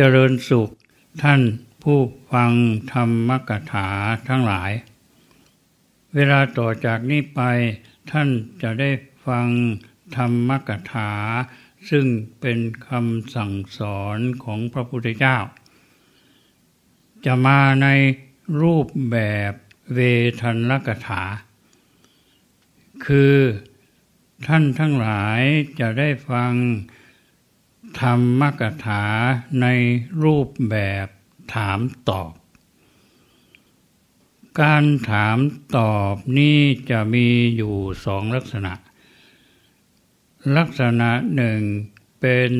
เจริญสุขท่านผู้ฟังธรรมกถาทั้งหลาย เวลาต่อจากนี้ไปท่านจะได้ฟังธรรมกถา ซึ่งเป็นคำสั่งสอนของพระพุทธเจ้า จะมาในรูปแบบเวทันลกถา คือท่านทั้งหลายจะได้ฟังธรรมกถาในรูปแบบถามตอบ การถามตอบนี่จะมีอยู่สองลักษณะ ลักษณะหนึ่งเป็น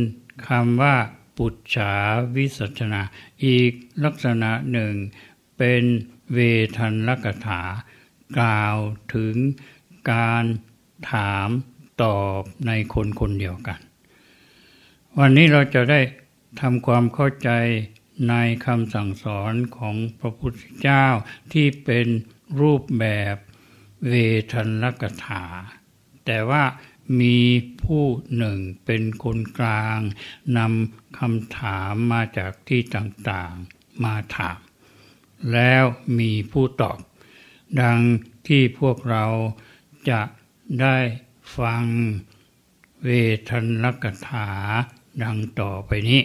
คำว่าปุจฉาวิสัชนา อีกลักษณะหนึ่งเป็นเวทันลกถา กล่าวถึงการถามตอบในคนคนเดียวกันวันนี้เราจะได้ทำความเข้าใจในคำสั่งสอนของพระพุทธเจ้าที่เป็นรูปแบบเวทันลกถา แต่ว่ามีผู้หนึ่งเป็นคนกลางนำคำถามมาจากที่ต่างๆมาถามแล้วมีผู้ตอบ ดังที่พวกเราจะได้ฟังเวทันลกถาดังต่อไปนี้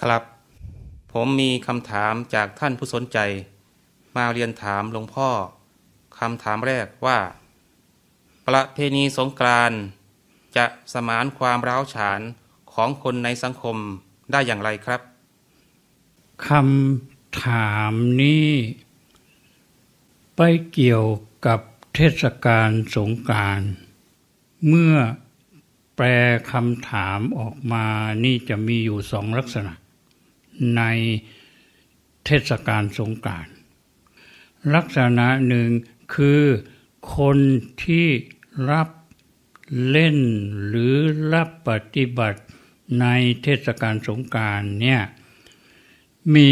ครับ ผมมีคำถามจากท่านผู้สนใจ มาเรียนถามหลวงพ่อคำถามแรกว่า ประเพณีสงกรานจะสมานความร้าวฉานของคนในสังคมได้อย่างไรครับคำถามนี้ ไปเกี่ยวกับเทศกาลสงการ เมื่อแปลคำถามออกมานี่จะมีอยู่สองลักษณะ ในเทศกาลสงการลักษณะหนึ่งคือคนที่รับเล่นหรือรับปฏิบัติ ในเทศกาลสงการเนี่ยมี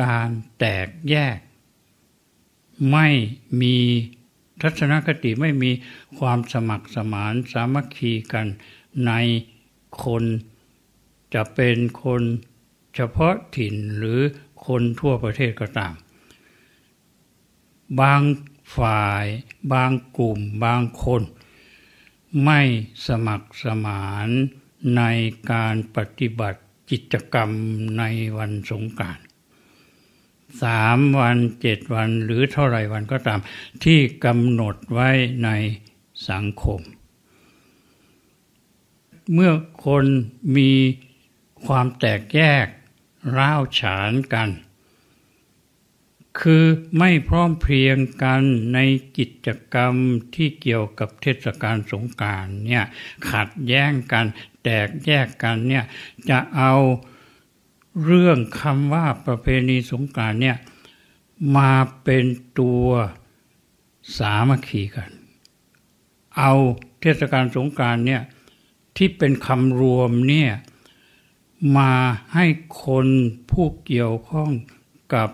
การแตกแยก ไม่มีทัศนคติไม่มีความสมัครสมานสามัคคีกันในคนจะเป็นคนเฉพาะถิ่นหรือคนทั่วประเทศก็ตาม บางฝ่ายบางกลุ่มบางคน ไม่สมัครสมานในการปฏิบัติกิจกรรมในวันสงการ สามวันเจ็ดวันหรือเท่าไรวันก็ตาม ที่กำหนดไว้ในสังคมเมื่อคนมีความแตกแยกร้าวฉานกัน คือไม่พร้อมเพรียงกันในกิจกรรมที่เกี่ยวกับเทศกาลสงการเนี่ยขัดแย้งกัน แตกแยกกันเนี่ยจะเอาเรื่องคำว่าประเพณีสงการเนี่ยมาเป็นตัวสามัคคีกัน เอาเทศกาลสงการเนี่ยที่เป็นคำรวมเนี่ยมาให้คนผู้เกี่ยวข้องกับ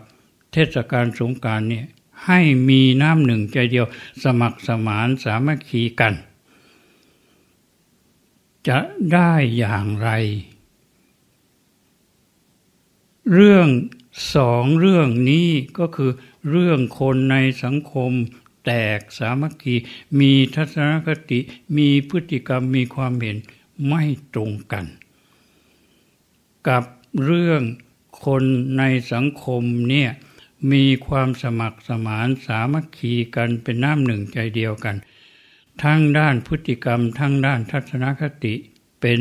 เทศกาลสงการเนี่ยให้มีน้ำหนึ่งใจเดียวสมัครสมานสามัคคีกัน จะได้อย่างไร เรื่องสองเรื่องนี้ก็คือเรื่องคนในสังคมแตกสามัคคีมีทัศนคติมีพฤติกรรมมีความเห็นไม่ตรงกัน กับเรื่องคนในสังคมเนี่ยมีความสมัครสมานสามัคคีกันเป็นน้ำหนึ่งใจเดียวกัน ทั้งด้านพฤติกรรมทั้งด้านทัศนคติเป็น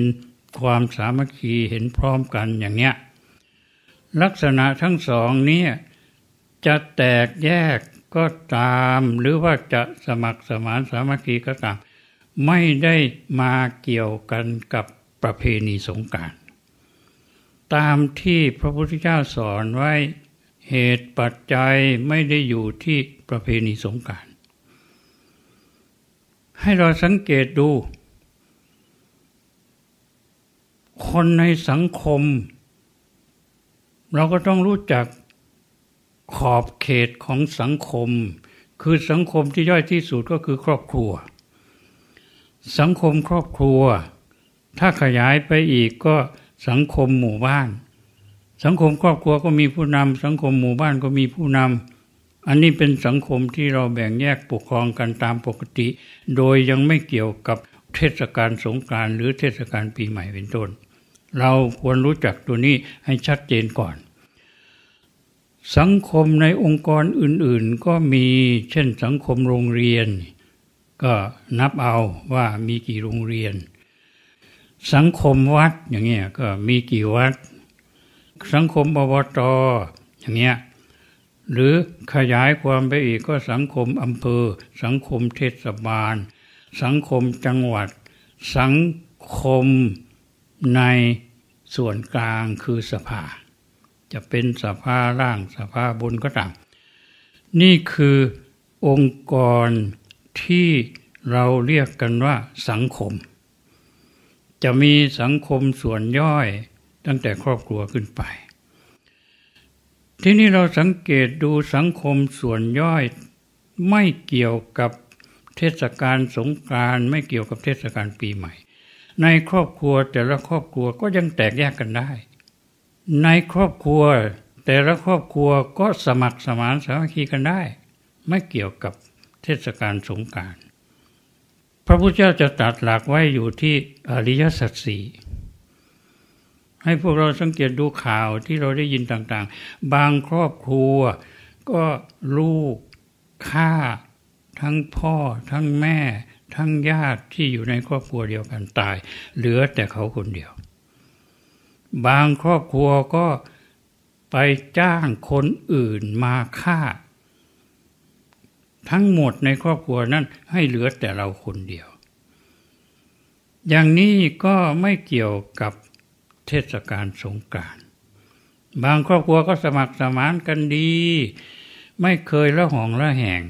ความสามัคคีเห็นพร้อมกันอย่างเนี้ยลักษณะทั้งสองเนี่ยจะแตกแยกก็ตามหรือว่าจะสมัครสมานสามัคคีก็ตาม ไม่ได้มาเกี่ยวกันกับประเพณีสงการตามที่พระพุทธเจ้าสอนไว้เหตุปัจจัยไม่ได้อยู่ที่ประเพณีสงการให้เราสังเกตดู คนในสังคม เราก็ต้องรู้จักขอบเขตของสังคมคือสังคมที่ย่อยที่สุดก็คือครอบครัว สังคมครอบครัว ถ้าขยายไปอีกก็สังคมหมู่บ้าน สังคมครอบครัวก็มีผู้นำสังคมหมู่บ้านก็มีผู้นำอันนี้เป็นสังคมที่เราแบ่งแยกปกครองกันตามปกติ โดยยังไม่เกี่ยวกับเทศกาลสงการหรือเทศกาลปีใหม่เป็นต้น เราควรรู้จักตัวนี้ให้ชัดเจนก่อนสังคมในองค์กรอื่น ๆ ก็มีเช่นสังคมโรงเรียน ก็นับเอาว่ามีกี่โรงเรียน สังคมวัดอย่างเงี้ยก็มีกี่วัด สังคมอบตออย่างเงี้ยหรือขยายความไปอีกก็สังคมอำเภอ สังคมเทศบาล สังคมจังหวัด สังคมในส่วนกลางคือสภาจะเป็นสภาร่างสภาบน ก็ตามนี่คือองค์กรที่เราเรียกกันว่าสังคม จะมีสังคมส่วนย่อยตั้งแต่ครอบครัวขึ้นไป ที่นี้เราสังเกตดูสังคมส่วนย่อย ไม่เกี่ยวกับเทศกาลสงกรานต์ไม่เกี่ยวกับเทศกาลปีใหม่ ในครอบครัวแต่ละครอบครัวก็ยังแตกแยกกันได้ในครอบครัวแต่ละครอบครัวก็สมัครสมานสามัคคีกันได้ ไม่เกี่ยวกับเทศกาลสงการ พระพุทธเจ้าจะตัดหลักไว้อยู่ที่อริยสัจสี่ให้พวกเราสังเกตดูข่าวที่เราได้ยินต่างๆ บางครอบครัว ก็ลูกฆ่า ทั้งพ่อทั้งแม่ ทั้งญาติที่อยู่ในครอบครัวเดียวกันตายเหลือแต่เขาคนเดียวบางครอบครัวก็ไปจ้างคนอื่นมาฆ่า ทั้งหมดในครอบครัวนั้นให้เหลือแต่เราคนเดียว อย่างนี้ก็ไม่เกี่ยวกับเทศกาลสงการบางครอบครัวก็สมัครสมานกันดี ไม่เคยละหองละแหง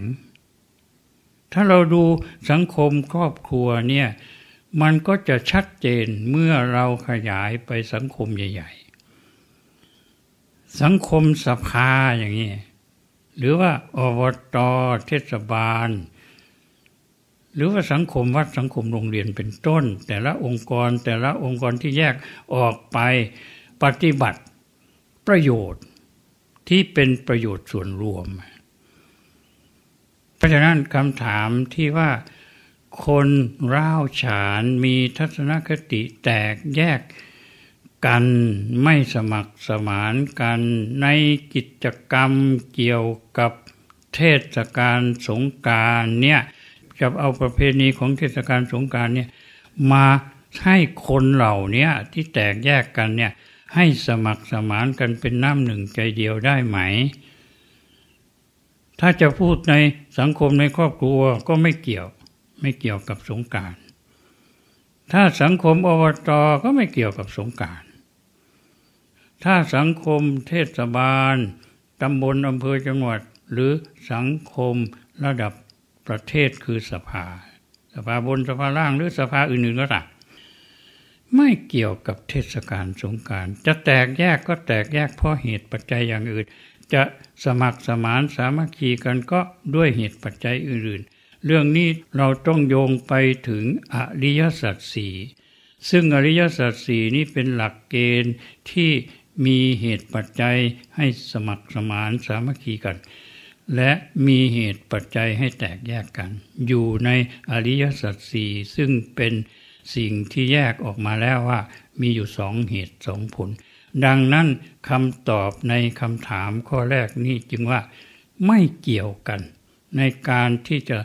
ถ้าเราดูสังคมครอบครัวเนี่ยมันก็จะชัดเจนเมื่อเราขยายไปสังคมใหญ่ ๆ สังคมสภาอย่างนี้ หรือว่าอบตเทศบาล หรือว่าสังคมวัดสังคมโรงเรียนเป็นต้น แต่ละองค์กรแต่ละองค์กรที่แยกออกไปปฏิบัติประโยชน์ที่เป็นประโยชน์ส่วนรวม เพราะฉะนั้นคำถามที่ว่าคนร้าวฉานมีทัศนคติแตกแยกกันไม่สมัครสมานกันในกิจกรรมเกี่ยวกับเทศกาลสงการเนี่ยจะเอาประเพณีของเทศกาลสงการเนี่ยมาให้คนเหล่านี้ที่แตกแยกกันเนี่ยให้สมัครสมานกันเป็นน้ำหนึ่งใจเดียวได้ไหม ถ้าจะพูดในสังคมในครอบครัวก็ไม่เกี่ยวไม่เกี่ยวกับสงการ ถ้าสังคมอบตก็ไม่เกี่ยวกับสงการ ถ้าสังคมเทศบาล ตำบล อำเภอ จังหวัด หรือสังคมระดับประเทศคือสภา สภาบน สภาล่าง หรือสภาอื่น ๆ ก็ตามไม่เกี่ยวกับเทศกาลสงการ จะแตกแยกก็แตกแยกเพราะเหตุปัจจัยอย่างอื่น จะสมัครสมานสามัคคีกันก็ด้วยเหตุปัจจัยอื่นๆเรื่องนี้เราต้องโยงไปถึงอริยสัจสี่ซึ่งอริยสัจสี่นี้เป็นหลักเกณฑ์ที่มีเหตุปัจจัยให้สมัครสมานสามัคคีกัน และมีเหตุปัจจัยให้แตกแยกกัน อยู่ในอริยสัจสี่ซึ่งเป็นสิ่งที่แยกออกมาแล้วว่ามีอยู่สองเหตุสองผล ดังนั้นคำตอบในคำถามข้อแรกนี้จึงว่าไม่เกี่ยวกันในการที่จะ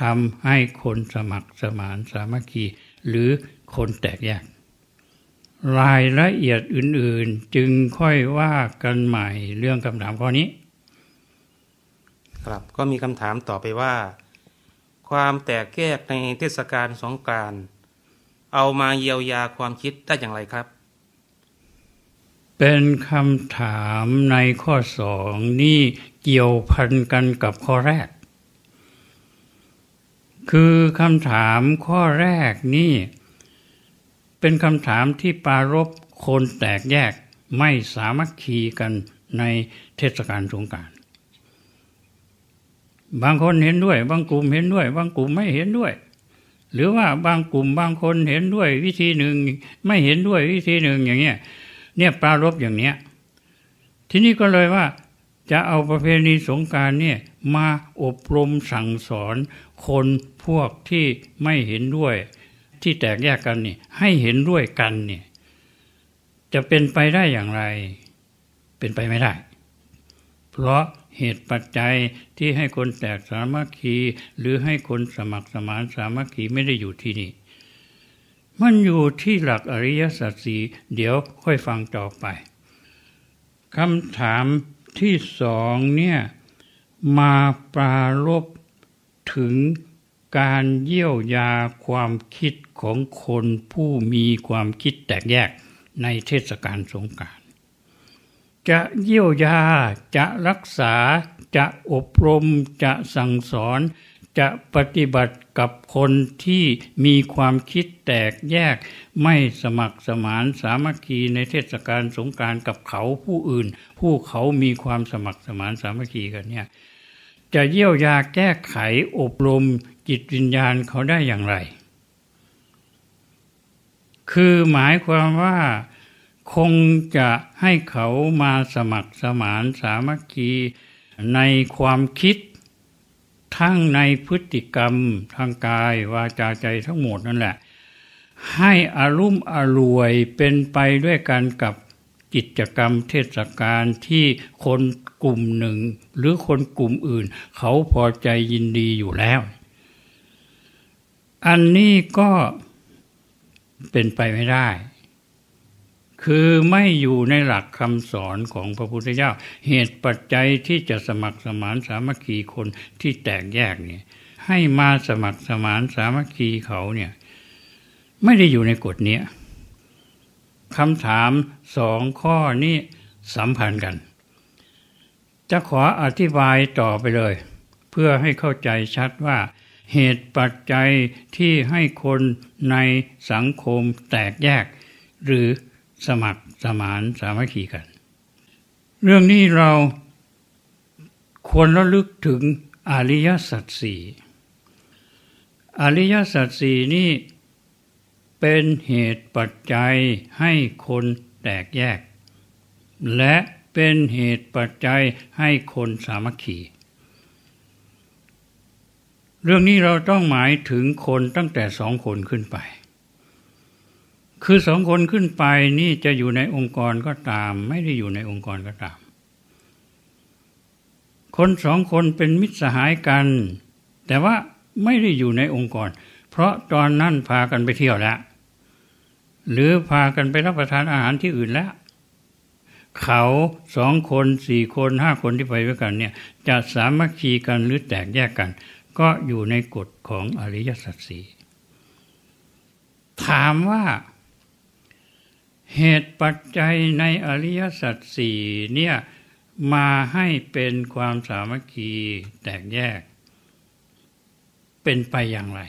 ทำให้คนสมัครสมานสามัคคีหรือคนแตกแยกรายละเอียดอื่น ๆจึงค่อยว่ากันใหม่เรื่องคำถามข้อนี้ ครับก็มีคำถามต่อไปว่า ความแตกแยกในเทศกาลสงการ เอามาเยียวยาความคิดได้อย่างไรครับ เป็นคำถามในข้อสองนี่เกี่ยวพันกันกับข้อแรกคือคำถามข้อแรกนี่เป็นคำถามที่ปารบคนแตกแยกไม่สามัคคีกันในเทศกาลสงการบางคนเห็นด้วย บางกลุ่มเห็นด้วย บางกลุ่มไม่เห็นด้วย หรือว่าบางกลุ่มบางคนเห็นด้วยวิธีหนึ่งไม่เห็นด้วยวิธีหนึ่งอย่างเงี้ยเนี่ยปรารบอย่างเนี้ยทีนี้ก็เลยว่า จะเอาประเพณีสงการเนี่ยมาอบรมสั่งสอนคนพวกที่ไม่เห็นด้วย ที่แตกแยกกันนี่ให้เห็นด้วยกันนี่จะเป็นไปได้อย่างไร เป็นไปไม่ได้ เพราะเหตุปัจจัยที่ให้คนแตกสามัคคี หรือให้คนสมัครสมานสามัคคีไม่ได้อยู่ที่นี่ มันอยู่ที่หลักอริยสัจสีเดี๋ยวค่อยฟังต่อไปคำถามที่สองเนี่ยมาปรารบถึงการเยี่ยวยาความคิดของคนผู้มีความคิดแตกแยกในเทศกาลสงการ จะเยี่ยวยาจะรักษาจะอบรมจะสั่งสอนจะปฏิบัติกับคนที่มีความคิดแตกแยกไม่สมัครสมานสามัคคี ในเทศกาลสงการกับเขาผู้อื่นผู้เขามีความสมัครสมานสามัคคีกันเนี่ยจะเยี่ยวยาแก้ไขอบรมจิตวิญญาณเขาได้อย่างไร คือหมายความว่าคงจะให้เขามาสมัครสมานสามัคคีในความคิดทั้งในพฤติกรรมทางกาย วาจาใจทั้งหมดนั่นแหละ ให้อารุ่มอรวยเป็นไปด้วยกันกับกิจกรรมเทศกาลที่คนกลุ่มหนึ่งหรือคนกลุ่มอื่นเขาพอใจยินดีอยู่แล้ว อันนี้ก็เป็นไปไม่ได้คือไม่อยู่ในหลักคำสอนของพระพุทธเจ้าเหตุปัจจัยที่จะสมัครสมานสามัคคีคนที่แตกแยกเนี่ย ให้มาสมัครสมานสามัคคีเขาเนี่ย ไม่ได้อยู่ในกฎนี้คำถามสองข้อนี้สัมพันธ์กัน จะขออธิบายต่อไปเลย เพื่อให้เข้าใจชัดว่า เหตุปัจจัยที่ให้คนในสังคมแตกแยก หรือสมัครสมานสามัคคีกัน เรื่องนี้เราควรระลึกถึงอริยสัจสี่อริยสัจสี่นี่เป็นเหตุปัจจัยให้คนแตกแยก และเป็นเหตุปัจจัยให้คนสามัคคี เรื่องนี้เราต้องหมายถึงคนตั้งแต่สองคนขึ้นไปคือสองคนขึ้นไปนี่จะอยู่ในองค์กรก็ตาม ไม่ได้อยู่ในองค์กรก็ตาม คนสองคนเป็นมิตรสหายกัน แต่ว่าไม่ได้อยู่ในองค์กร เพราะตอนนั้นพากันไปเที่ยวแล้ว หรือพากันไปรับประทานอาหารที่อื่นแล้ว เขาสองคนสี่คนห้าคนที่ไปด้วยกันเนี่ย จะสามัคคีกันหรือแตกแยกกัน ก็อยู่ในกฎของอริยสัจสี่ถามว่าเหตุปัจจัยในอริยสัจสี่เนี่ยมาให้เป็นความสามัคคีแตกแยก เป็นไปอย่างไร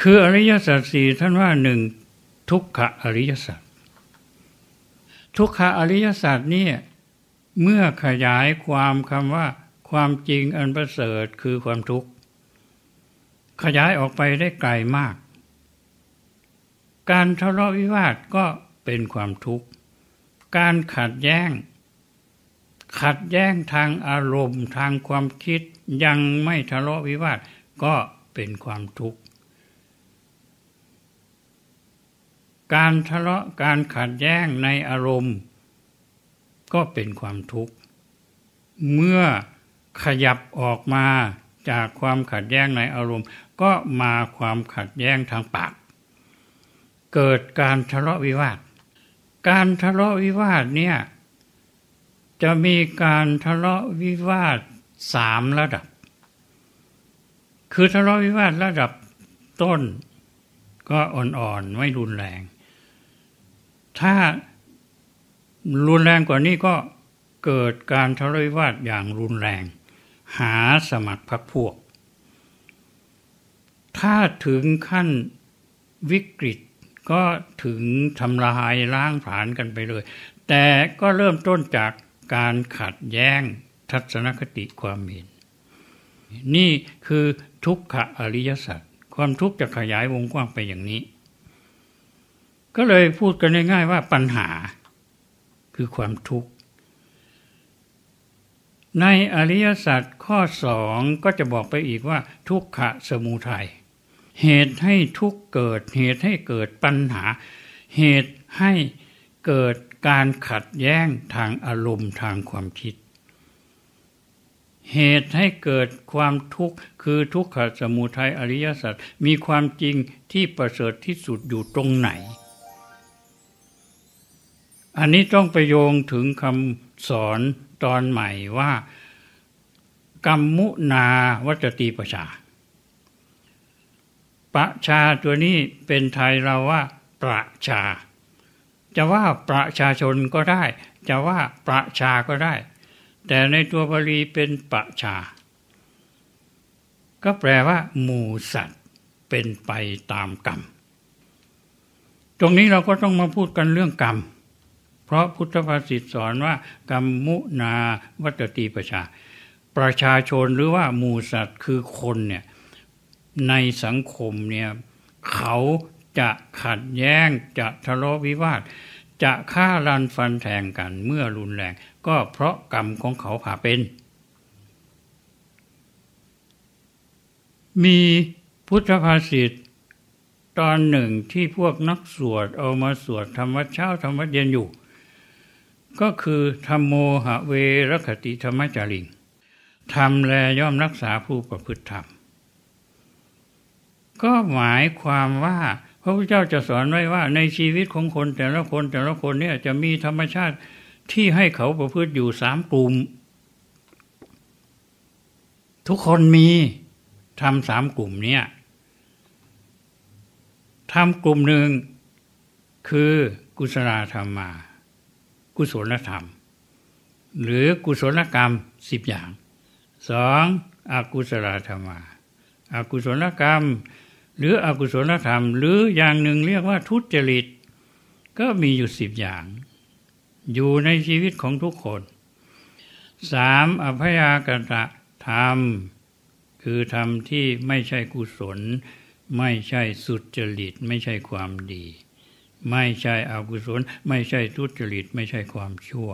คืออริยสัจสี่ท่านว่าหนึ่งทุกขอริยสัจทุกขอริยสัจเนี่ยเมื่อขยายความคำว่า ความจริงอันประเสริฐคือความทุกข์ ขยายออกไปได้ไกลมากการทะเลาะวิวาทก็เป็นความทุกข์ การขัดแย้ง ขัดแย้งทางอารมณ์ทางความคิดยังไม่ทะเลาะวิวาทก็เป็นความทุกข์ การทะเลาะการขัดแย้งในอารมณ์ ก็เป็นความทุกข์ เมื่อขยับออกมาจากความขัดแย้งในอารมณ์ ก็มาความขัดแย้งทางปากเกิดการทะเลาะวิวาท การทะเลาะวิวาทเนี่ยจะมีการทะเลาะวิวาทสามระดับ คือทะเลาะวิวาทระดับต้นก็อ่อน ๆ ไม่รุนแรง ถ้ารุนแรงกว่านี้ก็เกิดการทะเลาะวิวาทอย่างรุนแรง หาสมัครพรรคพวก ถ้าถึงขั้นวิกฤตก็ถึงทำลายล้างผลาญกันไปเลย แต่ก็เริ่มต้นจากการขัดแย้งทัศนคติความเห็น นี่คือทุกขะอริยสัจ ความทุกข์จะขยายวงกว้างไปอย่างนี้ ก็เลยพูดกันง่ายๆว่าปัญหาคือความทุกข์ ในอริยสัจข้อสองก็จะบอกไปอีกว่าทุกขะสมุทัยเหตุให้ทุกเกิดเหตุให้เกิดปัญหา เหตุให้เกิดการขัดแย้งทางอารมณ์ทางความคิด เหตุให้เกิดความทุกข์คือทุกขสมุทัยอริยสัจมีความจริงที่ประเสริฐที่สุดอยู่ตรงไหน อันนี้ต้องไปโยงถึงคำสอนตอนใหม่ว่ากรรมุนาวัตติประชาประชาตัวนี้เป็นไทยเราว่าประชา จะว่าประชาชนก็ได้ จะว่าประชาก็ได้ แต่ในตัวบาลีเป็นประชา ก็แปลว่าหมู่สัตว์เป็นไปตามกรรม ตรงนี้เราก็ต้องมาพูดกันเรื่องกรรม เพราะพุทธภาษิตสอนว่ากรรมมุนาวัตติประชา ประชาชนหรือว่าหมู่สัตว์คือคนเนี่ยในสังคมเนี่ยเขาจะขัดแย้ง จะทะเลาะวิวาท จะฆ่ารันฟันแทงกันเมื่อรุนแรง ก็เพราะกรรมของเขาผ่าเป็น มีพุทธภาษิตตอนหนึ่งที่พวกนักสวด เอามาสวดธรรมเช้าธรรมเย็นอยู่ ก็คือธรรมโมหะเวรคติธรรมจาริงทำแลย่อมรักษาผู้ประพฤติธรรมก็หมายความว่า พระพุทธเจ้าจะสอนไว้ว่า ในชีวิตของคนแต่ละคนแต่ละคนเนี่ยจะมีธรรมชาติที่ให้เขาประพฤติอยู่สามกลุ่ม ทุกคนมีทำสามกลุ่มเนี่ยทำกลุ่มหนึ่งคือกุศลธรรมมากุศลธรรม หรือกุศลกรรมสิบอย่างสองอกุศลธรรมาอากุศลกรรมหรืออกุศลธรรม หรืออย่างหนึ่งเรียกว่าทุจริต ก็มีอยู่สิบอย่าง อยู่ในชีวิตของทุกคนสามอภยากตะธรรมคือธรรมที่ไม่ใช่กุศล ไม่ใช่สุจริตไม่ใช่ความดี ไม่ใช่อกุศล ไม่ใช่ทุจริต ไม่ใช่ความชั่ว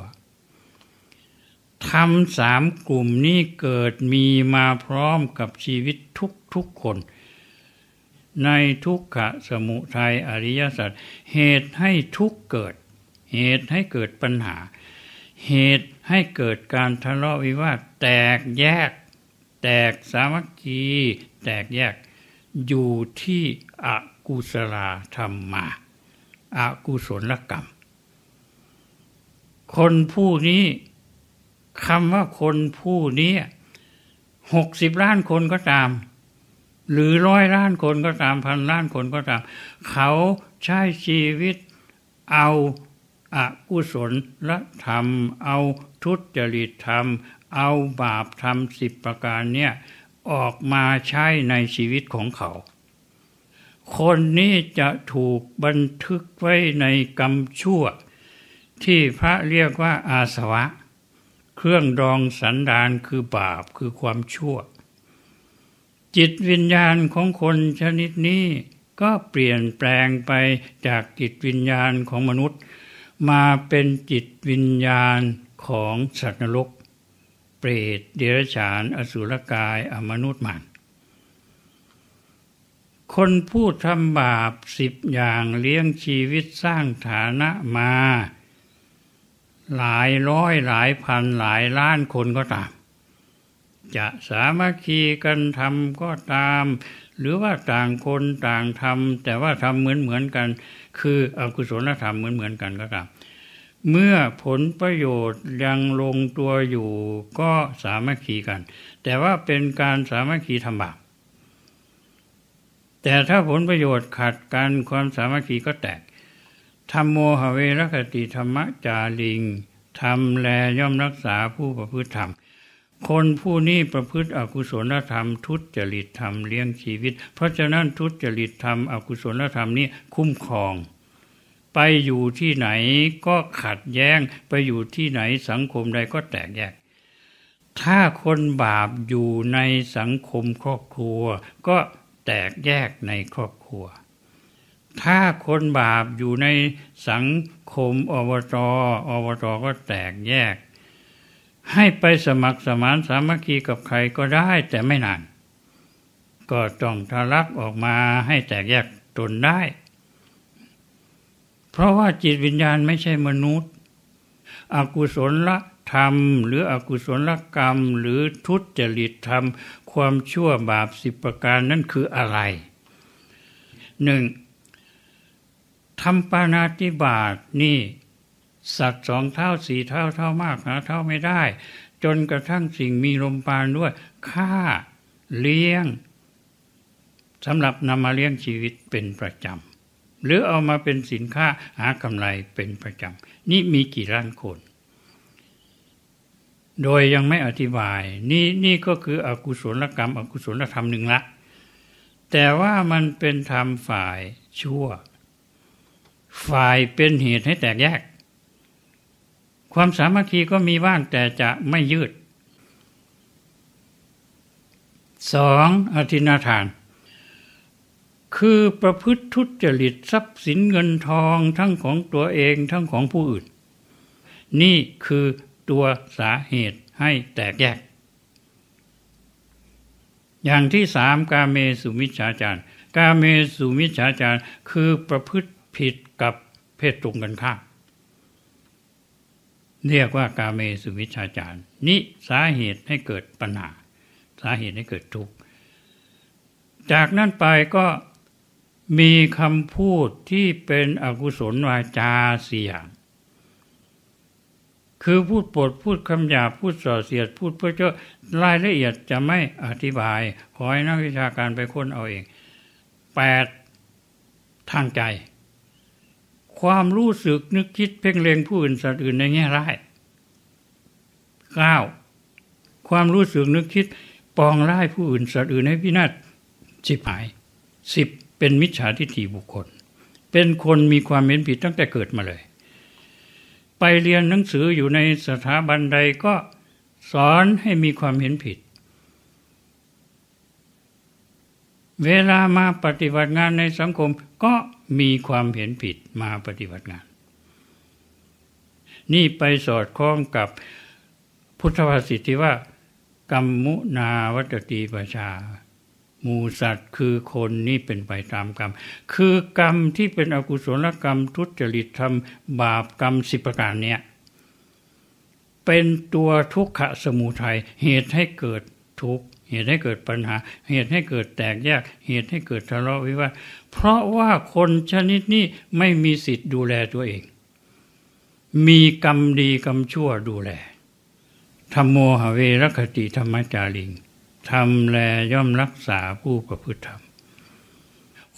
ธรรมสามกลุ่มนี้เกิดมีมาพร้อมกับชีวิตทุกๆคนในทุกขะสมุทัยอริยสัจเหตุให้ทุกเกิด เหตุให้เกิดปัญหา เหตุให้เกิดการทะเลาะวิวาทแตกแยก แตกสามัคคีแตกแยกอยู่ที่อกุศลธรรมมาอากุศลกรรม คนผู้นี้คำว่าคนผู้นี้หกสิบล้านคนก็ตามหรือร้อยล้านคนก็ตามพันล้านคนก็ตาม เขาใช้ชีวิตเอาอากุศลละธรรมเอาทุจริตธรรมเอาบาปธรรมสิบประการเนี่ย ออกมาใช้ในชีวิตของเขา คนนี้จะถูกบันทึกไว้ในกรรมชั่ว ที่พระเรียกว่าอาสวะ เครื่องดองสันดานคือบาปคือความชั่วจิตวิญญาณของคนชนิดนี้ก็เปลี่ยนแปลงไปจากจิตวิญญาณของมนุษย์ มาเป็นจิตวิญญาณของสัตว์นรกเปรตเดรัจฉานอสุรกายอมนุษย์มันคนผู้ทำบาปสิบอย่างเลี้ยงชีวิตสร้างฐานะมา หลายร้อยหลายพันหลายล้านคนก็ตามจะสามัคคี กันทำก็ตาม หรือว่าต่างคนต่างทำแต่ว่าทำเหมือนเหมือนกัน คืออกุศลธรรมเหมือนเหมือนกันก็ตามเมื่อผลประโยชน์ยังลงตัวอยู่ก็สามัคคี กัน แต่ว่าเป็นการสามัคคีทำบาปแต่ถ้าผลประโยชน์ขัดกัน ความสามัคคีก็แตก ธรรมโมหเวรคติธรรมจาริงทำแลย่อมรักษาผู้ประพฤติธรรมคนผู้นี้ประพฤติอกุศลธรรม ทุจริตธรรมเลี้ยงชีวิต เพราะฉะนั้นทุจริตธรรม อกุศลธรรมนี้คุ้มครอง ไปอยู่ที่ไหนก็ขัดแย้ง ไปอยู่ที่ไหนสังคมใดก็แตกแยก ถ้าคนบาปอยู่ในสังคมครอบครัวก็แตกแยกในครอบครัว ถ้าคนบาปอยู่ในสังคมอบตอบตก็แตกแยกให้ไปสมัครสมานสามัคคีกับใครก็ได้แต่ไม่นาน ก็ต้องทะลักออกมาให้แตกแยกตนได้ เพราะว่าจิตวิญญาณไม่ใช่มนุษย์ อกุศลละธรรม หรืออกุศลกรรมหรือทุจริตธรรมความชั่วบาปสิบประการนั่นคืออะไร หนึ่งทำปานาติบาตนี่สัตว์สองเท่าสี่เท่าเท่ามากหาเท่าไม่ได้ จนกระทั่งสิ่งมีลมปานด้วยฆ่าเลี้ยงสำหรับนำมาเลี้ยงชีวิตเป็นประจำหรือเอามาเป็นสินค้าหากำไรเป็นประจำนี่มีกี่ล้านคน โดยยังไม่อธิบาย นี่นี่ก็คืออกุศลกรรม อกุศลธรรมหนึ่งละ แต่ว่ามันเป็นธรรมฝ่ายชั่ว ฝ่ายเป็นเหตุให้แตกแยกความสามัคคีก็มีบ้างแต่จะไม่ยืด สองอธินาทาน คือประพฤติทุจริตทรัพย์สินเงินทองทั้งของตัวเองทั้งของผู้อื่น นี่คือตัวสาเหตุให้แตกแยก อย่างที่สามกาเมสุมิชฉาจารกาเมสุมิชฉาจารคือประพฤติผิดกับเพศตรงกันข้ามเรียกว่ากาเม สุมิชาจารนี่สาเหตุให้เกิดปัญหาสาเหตุให้เกิดทุกข์ จากนั้นไปก็มีคำพูดที่เป็นอกุศลวาจาสี่อย่างคือพูดปดพูดคำหยาพูดส่อเสียด พูดเพื่อเจ้รายละเอียดจะไม่อธิบาย ขอให้นักวิชาการไปค้นเอาเอง แปดทางใจความรู้สึกนึกคิดเพ่งเล็งผู้อื่นสัตว์อื่นในแง่ร้ายเก้าความรู้สึกนึกคิดปองร้ายผู้อื่นสัตว์อื่นให้พินาศสิบหายสิบเป็นมิจฉาทิฏฐิบุคคล เป็นคนมีความเห็นผิดตั้งแต่เกิดมาเลย ไปเรียนหนังสืออยู่ในสถาบันใดก็สอนให้มีความเห็นผิด เวลามาปฏิบัติงานในสังคมก็มีความเห็นผิดมาปฏิบัติงาน นี่ไปสอดคล้องกับพุทธภาษิตที่ว่ากรรมมุนาวัตตีประชา มูสัตว์คือคนนี่เป็นไปตามกรรม คือกรรมที่เป็นอกุศลกรรมทุจริตธรรมบาปกรรมสิบประการเนี่ยเป็นตัวทุกขะสมุทัยเหตุให้เกิดทุกขเหตุให้เกิดปัญหา เหตุให้เกิดแตกแยก เหตุให้เกิดทะเลาะวิวาท เพราะว่าคนชนิดนี้ไม่มีสิทธิ์ดูแลตัวเอง มีกรรมดีกรรมชั่วดูแล ธรรมโมหเวรคติธรรมจาริงทำแลย่อมรักษาผู้ประพฤติธรรม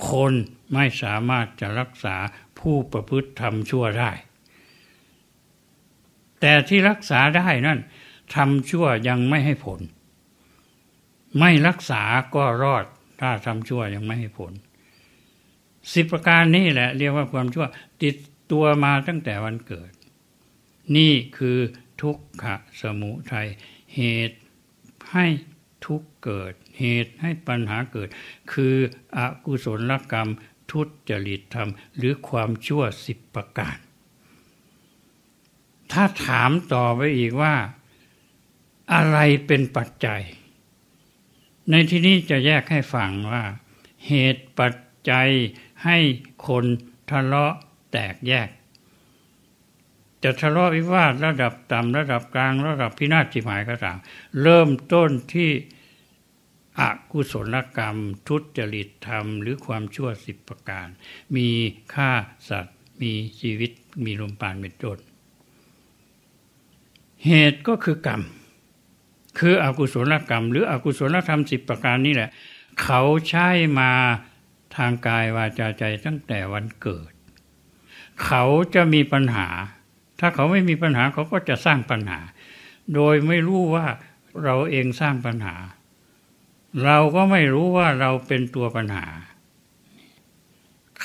คนไม่สามารถจะรักษาผู้ประพฤติธรรมชั่วได้ แต่ที่รักษาได้นั่นทำชั่วยังไม่ให้ผลไม่รักษาก็รอด ถ้าทำชั่วยังไม่ให้ผล สิบประการนี่แหละ เรียกว่าความชั่วติดตัวมาตั้งแต่วันเกิด นี่คือทุกขะสมุทัยเหตุให้ทุกเกิด เหตุให้ปัญหาเกิด คืออกุศลกรรม ทุจริตธรรม หรือความชั่วสิบประการ ถ้าถามต่อไปอีกว่า อะไรเป็นปัจจัยในที่นี้จะแยกให้ฟังว่าเหตุปัจจัยให้คนทะเลาะแตกแยก จะทะเลาะวิวาทระดับต่ำ ระดับกลาง ระดับพินาศจิหมายก็ตามเริ่มต้นที่อกุศลกรรม ทุจริตธรรม หรือความชั่วสิบประการ มีฆ่าสัตว์ มีชีวิต มีลมปานเป็นต้นเหตุก็คือกรรมคืออกุศลกรรม หรืออกุศลธรรมสิบประการนี่แหละ เขาใช้มาทางกายวาจาใจตั้งแต่วันเกิด เขาจะมีปัญหา ถ้าเขาไม่มีปัญหาเขาก็จะสร้างปัญหา โดยไม่รู้ว่าเราเองสร้างปัญหา เราก็ไม่รู้ว่าเราเป็นตัวปัญหา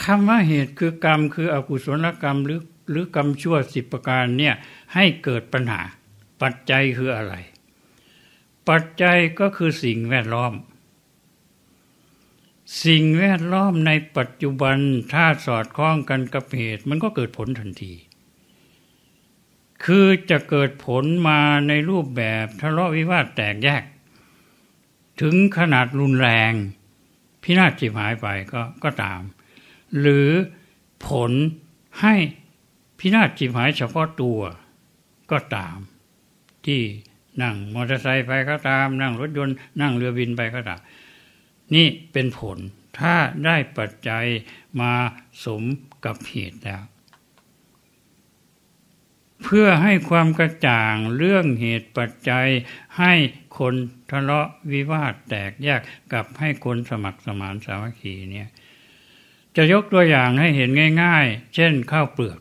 คำว่าเหตุคือกรรมคือ อกุศลกรรมหรือหรือกรรมชั่วสิบประการเนี่ยให้เกิดปัญหา ปัจจัยคืออะไรปัจจัยก็คือสิ่งแวดล้อม สิ่งแวดล้อมในปัจจุบันถ้าสอดคล้องกันกับเหตุมันก็เกิดผลทันที คือจะเกิดผลมาในรูปแบบทะเลาะวิวาทแตกแยก ถึงขนาดรุนแรง พินาศจิบหายไปก็ก็ตาม หรือผลให้พินาศจิบหายเฉพาะตัวก็ตาม ที่นั่งมอเตอร์ไซค์ไปก็ตาม นั่งรถยนต์นั่งเรือบินไปก็ตาม นี่เป็นผลถ้าได้ปัจจัยมาสมกับเหตุแล้ว เพื่อให้ความกระจ่างเรื่องเหตุปัจจัยให้คนทะเลาะวิวาทแตกแยกกับให้คนสมัครสมานสามัคคีเนี่ย จะยกตัวอย่างให้เห็นง่าย ๆ เช่นข้าวเปลือก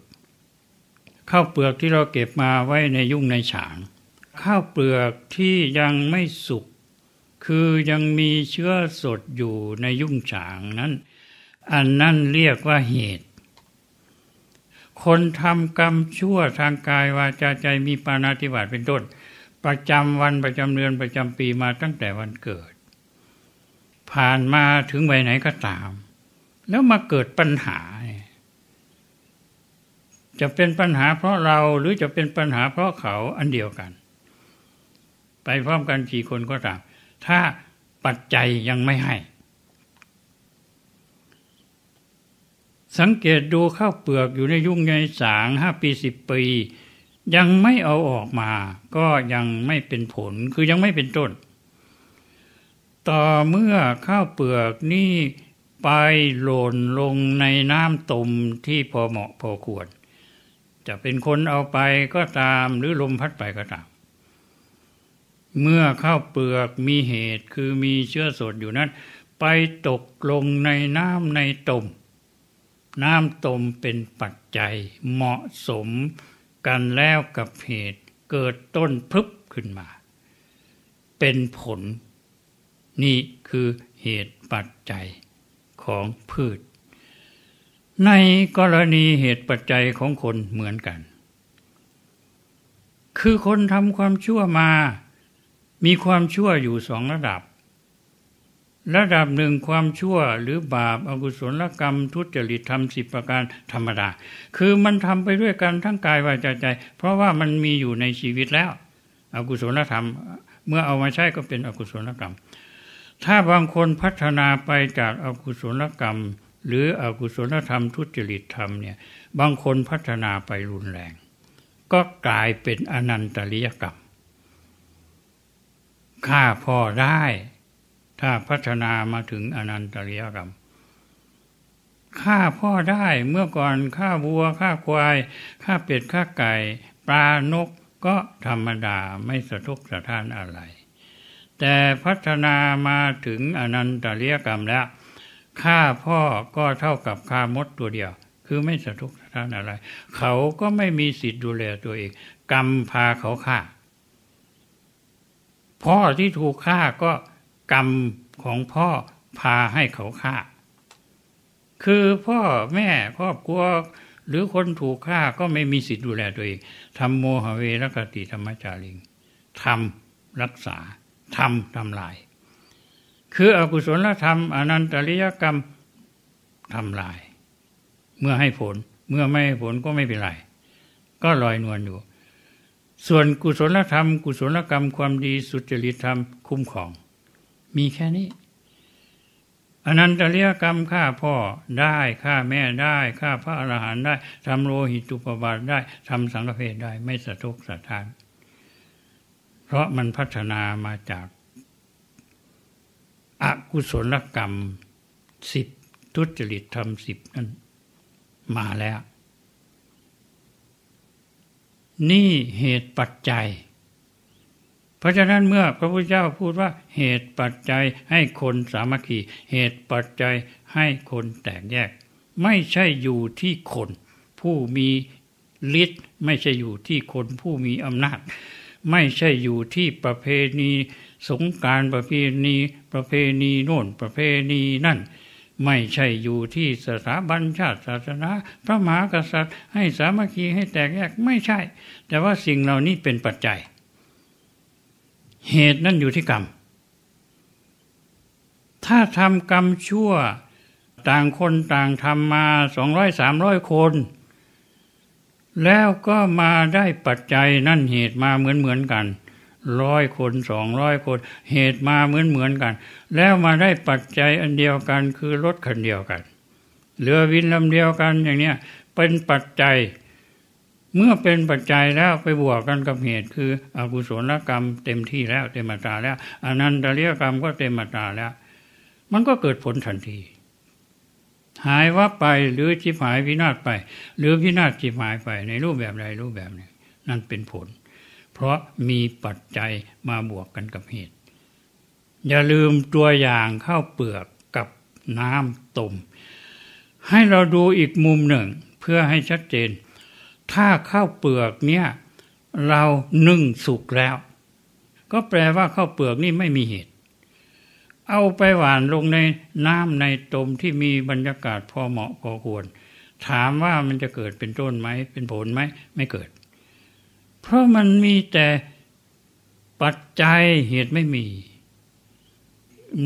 ข้าวเปลือกที่เราเก็บมาไว้ในยุ่งในฉางข้าวเปลือกที่ยังไม่สุกคือยังมีเชื้อสดอยู่ในยุ่งฉางนั้น อันนั้นเรียกว่าเหตุ คนทำกรรมชั่วทางกายวาจาใจมีปานาติบาตเป็นต้นประจำวันประจำเดือนประจำปีมาตั้งแต่วันเกิด ผ่านมาถึงไปไหนก็ตาม แล้วมาเกิดปัญหา จะเป็นปัญหาเพราะเราหรือจะเป็นปัญหา เพราะเขาอันเดียวกันไปพร้อมกันกี่คนก็ตาม ถ้าปัจจัยยังไม่ให้ สังเกตดูข้าวเปลือกอยู่ในยุ่งในสางห้าปีสิบปี ยังไม่เอาออกมา ก็ยังไม่เป็นผลคือยังไม่เป็นต้น ต่อเมื่อข้าวเปลือกนี่ไปหล่นลงในน้ำตุ่มที่พอเหมาะพอควรจะเป็นคนเอาไปก็ตามหรือลมพัดไปก็ตามเมื่อข้าวเปลือกมีเหตุคือมีเชื้อสดอยู่นั้น ไปตกลงในน้ำในตม น้ำตมเป็นปัจจัยเหมาะสมกันแล้วกับเหตุเกิดต้นพึบขึ้นมา เป็นผลนี่คือเหตุปัจจัยของพืช ในกรณีเหตุปัจจัยของคนเหมือนกัน คือคนทำความชั่วมามีความชั่วอยู่สองระดับ ระดับหนึ่งความชั่วหรือบาปอกุศลกรรม ทุจริตทำสิบประการธรรมดา คือมันทำไปด้วยกันทั้งกายวาจาใจ เพราะว่ามันมีอยู่ในชีวิตแล้ว อกุศลธรรมเมื่อเอามาใช้ ก็เป็นอกุศลกรรม ถ้าบางคนพัฒนาไปจากอากุศลกรรม หรืออกุศลธรรม ทุจริตธรรมเนี่ยบางคนพัฒนาไปรุนแรง ก็กลายเป็นอนันตริยกรรมฆ่าพ่อได้ ถ้าพัฒนามาถึงอนันตเรียกรรมฆ่าพ่อได้เมื่อก่อนฆ่าวัวฆ่าควายฆ่าเป็ดฆ่าไก่ปลานกก็ธรรมดาไม่สะทกสะท้านอะไร แต่พัฒนามาถึงอนันตเรียกรรมแล้วฆ่าพ่อก็เท่ากับฆ่ามดตัวเดียว คือไม่สะทกสะท้านอะไร เขาก็ไม่มีสิทธิ์ดูแลตัวเองกรรมพาเขาฆ่าพ่อที่ถูกฆ่าก็กรรมของพ่อพาให้เขาฆ่า คือพ่อแม่ครอบครัวหรือคนถูกฆ่าก็ไม่มีสิทธิ์ดูแลตัวเองทำโมหเวรกติธรรมจาริงทำรักษาทำทำลาย คืออกุศลธรรมอนันตริยกรรมทำลาย เมื่อให้ผลเมื่อไม่ให้ผลก็ไม่เป็นไรก็ลอยนวลอยู่ส่วนกุศลธรรม กุศลกรรมความดีสุจริตธรรมคุ้มของ มีแค่นี้ อนันตเรียกรรมฆ่าพ่อได้ฆ่าแม่ได้ฆ่าพระอรหันต์ได้ ทำโลหิตุปบาทได้ ทำสังฆเพศได้ ไม่สะทกสะท้าน เพราะมันพัฒนามาจากอากุศลกรรมสิบทุจริตธรรมสิบนั้นมาแล้วนี่เหตุปัจจัย เพราะฉะนั้นเมื่อพระพุทธเจ้าพูดว่าเหตุปัจจัยให้คนสามัคคีเหตุปัจจัยให้คนแตกแยก ไม่ใช่อยู่ที่คนผู้มีฤทธิ์ไม่ใช่อยู่ที่คนผู้มีอำนาจไม่ใช่อยู่ที่ประเพณี สงการประเพณีประเพณีโน่นประเพณีนั่นไม่ใช่อยู่ที่สถาบันชาติ ศาสนาพระมหากษัตริย์ ให้สามัคคีให้แตกแยกไม่ใช่ แต่ว่าสิ่งเหล่านี้เป็นปัจจัย เหตุนั่นอยู่ที่กรรม ถ้าทำกรรมชั่วต่างคนต่างทำมาสองร้อยสามร้อยคน แล้วก็มาได้ปัจจัยนั่นเหตุมาเหมือนเหมือนกันร้อยคนสองร้อยคนเหตุมาเหมือนเหมือนกัน แล้วมาได้ปัจจัยอันเดียวกันคือรถคันเดียวกันเรือวินลำเดียวกันอย่างเนี้ย เป็นปัจจัยเมื่อเป็นปัจจัยแล้วไปบวกกันกับเหตุคือ อกุศลกรรมเต็มที่แล้วเต็มมาตราแล้วอนันตเรียกรรมก็เต็มมาตราแล้ว มันก็เกิดผลทันที หายวับไปหรือจิบหายพินาศไป หรือพินาศจิบหายไปในรูปแบบใดรูปแบบหนึ่งนั่นเป็นผลเพราะมีปัจจัยมาบวกกันกับเหตุ อย่าลืมตัวอย่างข้าวเปลือกกับน้ำต้มให้เราดูอีกมุมหนึ่ง เพื่อให้ชัดเจน ถ้าข้าวเปลือกเนี่ย เรานึ่งสุกแล้ว ก็แปลว่าข้าวเปลือกนี่ไม่มีเหตุ เอาไปหวานลงในน้ำในตมที่มีบรรยากาศพอเหมาะพอควรถามว่ามันจะเกิดเป็นต้นไหม เป็นผลไหม ไม่เกิดเพราะมันมีแต่ปัจจัยเหตุไม่มี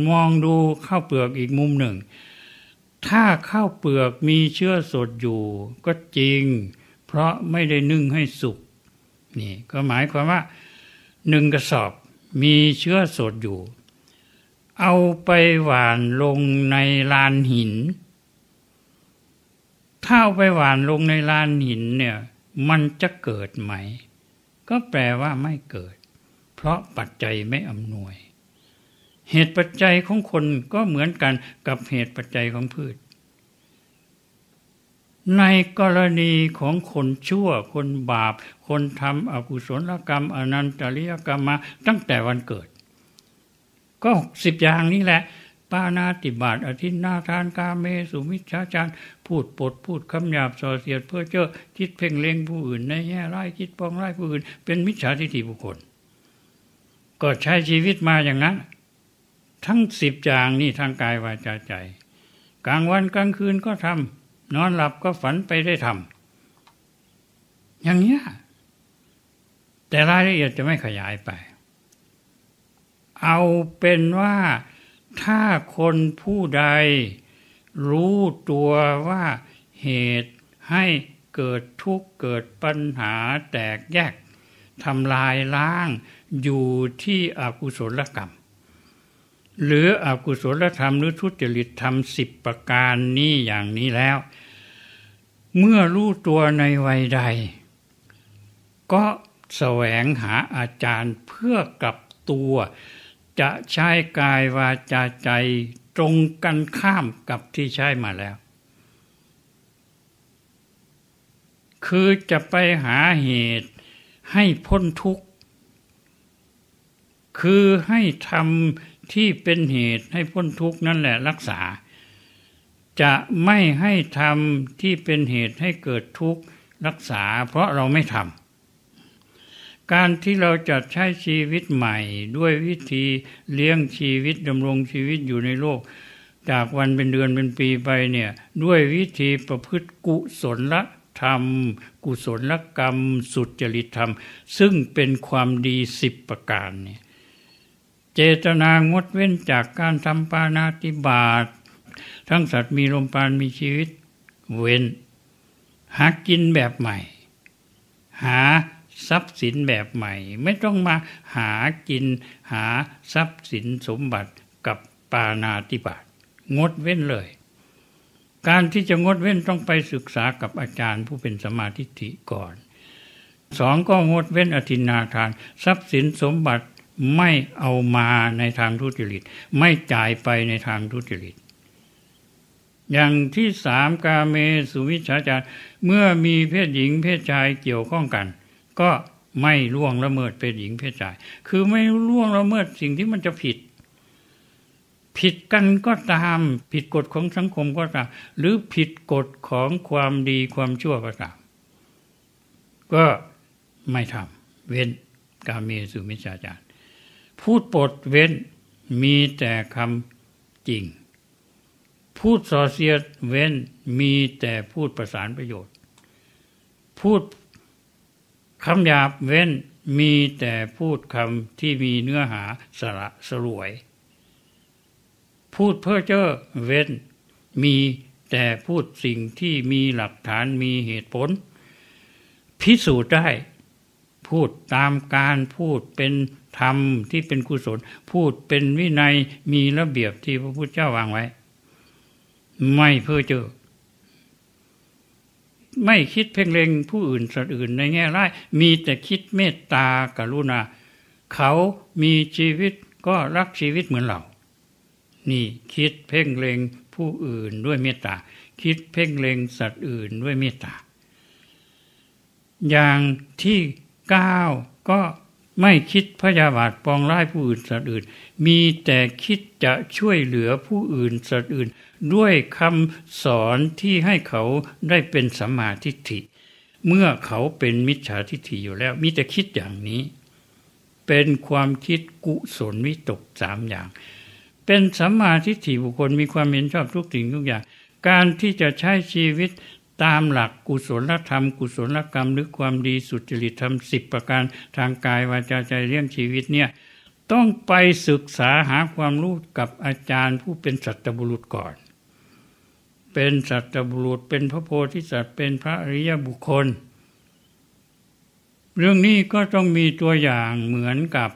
มองดูข้าวเปลือกอีกมุมหนึ่ง ถ้าข้าวเปลือกมีเชื้อสดอยู่ ก็จริง เพราะไม่ได้นึ่งให้สุกนี่ก็หมายความว่าหนึ่งกระสอบมีเชื้อสดอยู่ เอาไปหวานลงในลานหินถ้าเอาไปหวานลงในลานหินเนี่ย มันจะเกิดไหมก็แปลว่าไม่เกิด เพราะปัจจัยไม่อำนวย เหตุปัจจัยของคนก็เหมือนกันกับเหตุปัจจัยของพืช ในกรณีของคนชั่ว คนบาป คนทำอกุศลกรรมอนันตริยกรรมมาตั้งแต่วันเกิด ก็สิบอย่างนี้แหละ้านาติบาตอาทินนาทานกาเมสุมิชฌาจารพูดปดพูดคำหยาบส่อเสียดเพื่อเจ้อคิดเพ่งเล็งผู้อื่น ในแง่ไร้คิดปองไร้ผู้อื่น เป็นมิจฉาทิฏฐิบุคคล ก็ใช้ชีวิตมาอย่างนั้น ทั้งสิบอย่างนี่ทางกายวาจาใจ กลางวันกลางคืนก็ทำนอนหลับก็ฝันไปได้ทำอย่างเนี้ย แต่รายละเอียดจะไม่ขยายไป เอาเป็นว่าถ้าคนผู้ใดรู้ตัวว่าเหตุให้เกิดทุกข์เกิดปัญหาแตกแยกทำลายล้างอยู่ที่อกุศลกรรม หรืออกุศลธรรมหรือทุจริตธรรมสิบประการนี้อย่างนี้แล้ว เมื่อรู้ตัวในวัยใด ก็แสวงหาอาจารย์เพื่อกลับตัวจะใช้กายวาจาใจตรงกันข้ามกับที่ใช้มาแล้ว คือจะไปหาเหตุให้พ้นทุกข์ คือให้ทำที่เป็นเหตุให้พ้นทุกข์นั่นแหละรักษา จะไม่ให้ทำที่เป็นเหตุให้เกิดทุกข์รักษาเพราะเราไม่ทำการที่เราจะใช้ชีวิตใหม่ ด้วยวิธีเลี้ยงชีวิตดำรงชีวิตอยู่ในโลก จากวันเป็นเดือนเป็นปีไปเนี่ย ด้วยวิธีประพฤติกุศลละธรรม กุศลกรรมสุจริตธรรม ซึ่งเป็นความดีสิบประการเนี่ย เจตนางดเว้นจากการทำปานาติบาตทั้งสัตว์มีลมปานมีชีวิต เว้นหากินแบบใหม่ หาทรัพย์สินแบบใหม่ไม่ต้องมาหากินหาทรัพย์สินสมบัติกับปานาติบาตงดเว้นเลย การที่จะงดเว้นต้องไปศึกษากับอาจารย์ผู้เป็นสมาธิิก่อน สองก็งดเว้นอธินาทานทรัพย์สินสมบัติไม่เอามาในทางทุจริต ไม่จ่ายไปในทางทุจริตอย่างที่สามกาเมสุวิชาจารย์เมื่อมีเพศหญิงเพศชายเกี่ยวข้องกันก็ไม่ล่วงละเมิดเป็นหญิงเพศชาย คือไม่ล่วงละเมิดสิ่งที่มันจะผิด ผิดกันก็ตามผิดกฎของสังคมก็ตามหรือผิดกฎของความดีความชั่ว ก็ตามก็ไม่ทำเว้นการมีสุมิชาจารพูดปดเว้นมีแต่คำจริง พูดส่อเสียด เว้นมีแต่พูดประสานประโยชน์ พูดคำหยาบเว้นมีแต่พูดคำที่มีเนื้อหาสระสรวย พูดเพ้อเจ้อเว้นมีแต่พูดสิ่งที่มีหลักฐานมีเหตุผลพิสูจน์ได้พูดตามการพูดเป็นธรรมที่เป็นกุศล พูดเป็นวินัยมีระเบียบที่พระพุทธเจ้าวางไว้ ไม่เพ้อเจ้อไม่คิดเพ่งเล็งผู้อื่นสัตว์อื่นในแง่ร้ายมีแต่คิดเมตตากรุณา เขามีชีวิตก็รักชีวิตเหมือนเรานี่คิดเพ่งเล็งผู้อื่นด้วยเมตตา คิดเพ่งเล็งสัตว์อื่นด้วยเมตตา อย่างที่เก้าก็ไม่คิดพยาบาทปองร้ายผู้อื่นสัตว์อื่น มีแต่คิดจะช่วยเหลือผู้อื่น สัตว์อื่น ด้วยคำสอนที่ให้เขาได้เป็นสัมมาทิฏฐิ เมื่อเขาเป็นมิจฉาทิฏฐิอยู่แล้วมิจะคิดอย่างนี้ เป็นความคิดกุศลวิตกสามอย่าง เป็นสัมมาทิฏฐิบุคคลมีความเห็นชอบทุกสิ่งทุกอย่าง การที่จะใช้ชีวิตตามหลักกุศลธรรมกุศลกรรมหรือความดีสุจริตธรรมสิบประการทางกายวาจาใจเรื่องชีวิตเนี่ยต้องไปศึกษาหาความรู้กับอาจารย์ผู้เป็นสัตบุรุษก่อน เป็นสัตบุรุษ เป็นพระโพธิสัตว์ เป็นพระอริยบุคคล เรื่องนี้ก็ต้องมีตัวอย่างเหมือนกับ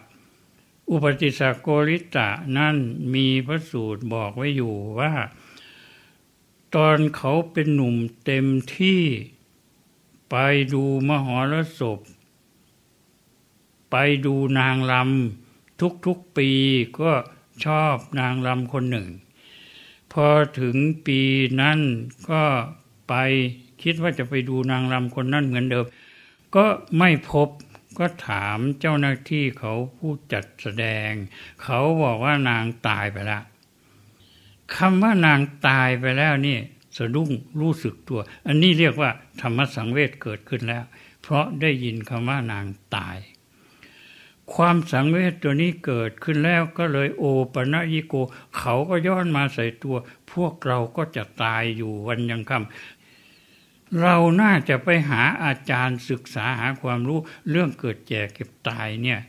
อุปติสโกริตะนั่นมีพระสูตรบอกไว้อยู่ว่า ตอนเขาเป็นหนุ่มเต็มที่ไปดูมหรสพ ไปดูนางลำทุกๆปีก็ชอบนางรำคนหนึ่ง พอถึงปีนั้นก็ไปคิดว่าจะไปดูนางรำคนนั้นเหมือนเดิม ก็ไม่พบก็ถามเจ้าหน้าที่เขาผู้จัดแสดง เขาบอกว่านางตายไปแล้วคำว่านางตายไปแล้วนี่สะดุ้งรู้สึกตัว อันนี้เรียกว่าธรรมสังเวชเกิดขึ้นแล้ว เพราะได้ยินคำว่านางตายความสังเวชตัวนี้เกิดขึ้นแล้วก็เลยโอปะนยิโก เขาก็ย้อนมาใส่ตัว พวกเราก็จะตายอยู่วันยังคำเราน่าจะไปหาอาจารย์ศึกษาหาความรู้เรื่องเกิดแก่เก็บตายเนี่ย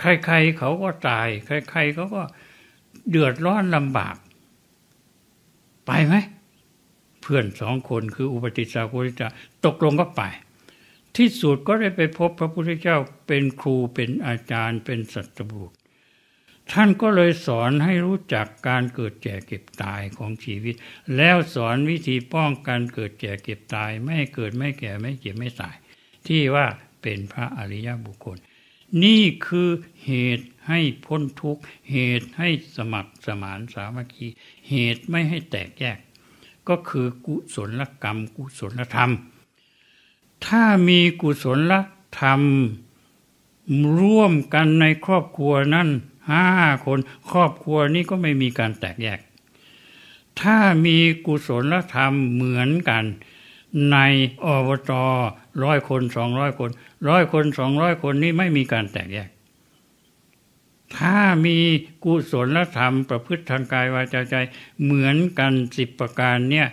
ใคร ๆ เขาก็ตาย ใครๆเขาก็เดือดร้อนลำบาก ไปไหม เพื่อนสองคนคืออุปติสาวกริจะตกลงก็ไปที่สุดก็ได้ไปพบพระพุทธเจ้าเป็นครูเป็นอาจารย์เป็นสัตบุตรท่านก็เลยสอนให้รู้จักการเกิดแก่เก็บตายของชีวิต แล้วสอนวิธีป้องกันเกิดแก่เก็บตายไม่เกิดไม่แก่ไม่เก็บไม่ตาย ที่ว่าเป็นพระอริยบุคคล นี่คือเหตุให้พ้นทุกข์เหตุให้สมัครสมานสามัคคี เหตุไม่ให้แตกแยกก็คือกุศลกรรมกุศลธรรมถ้ามีกุศลธรรม ร่วมกันในครอบครัวนั่นห้าคนครอบครัวนี้ก็ไม่มีการแตกแยก ถ้ามีกุศลธรรมเหมือนกัน ในอบตร้อยคนสองร้อยคนร้อยคนสองร้อยคนนี้ไม่มีการแตกแยก ถ้ามีกุศลธรรมประพฤติทางกายวาจาใจเหมือนกันสิบประการเนี่ย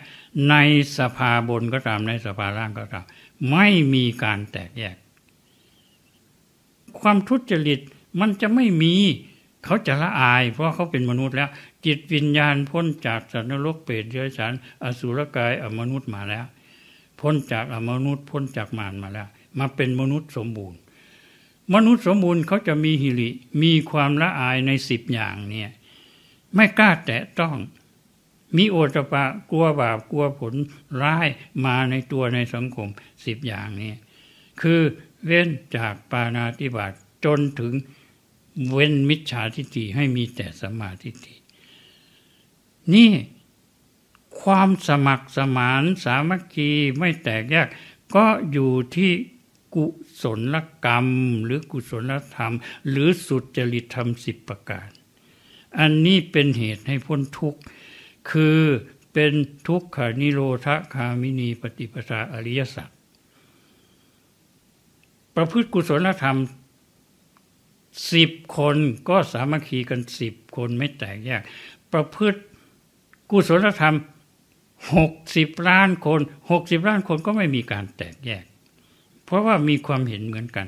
ในสภาบนก็ตามในสภาล่างก็ตามไม่มีการแตกแยก ความทุจริตมันจะไม่มีเขาจะละอาย เพราะเขาเป็นมนุษย์แล้ว จิตวิญญาณพ้นจากสัตว์นรกเปรตเดรัจฉานอสุรกาย อมนุษย์มาแล้ว พ้นจากอมนุษย์ พ้นจากมารมาแล้วมาเป็นมนุษย์สมบูรณ์ มนุษย์สมบูรณ์เขาจะมีหิริมีความละอายในสิบอย่างเนี่ย ไม่กล้าแตะต้องมีโอตปะกลัวบาป กลัวผลร้ายมาในตัวในสังคมสิบอย่างนี้ คือเว้นจากปานาติบาตจนถึงเว้นมิจฉาทิฏฐิให้มีแต่สมาธิฏฐินี่ความสมัครสมานสามัคคีไม่แตกแยก ก็อยู่ที่กุศลกรรมหรือกุศลธรรม หรือสุจริตธรรมสิบประการ อันนี้เป็นเหตุให้พ้นทุกข์คือเป็นทุกขานิโรธคามินี ปฏิปทาอริยสัจ ประพฤติกุศลธรรมสิบคนก็สามัคคีกันสิบคนไม่แตก แยก ประพฤติกุศลธรรมหกสิบล้านคนหกสิบล้านคนก็ไม่มีการแตกแยก เพราะว่ามีความเห็นเหมือนกัน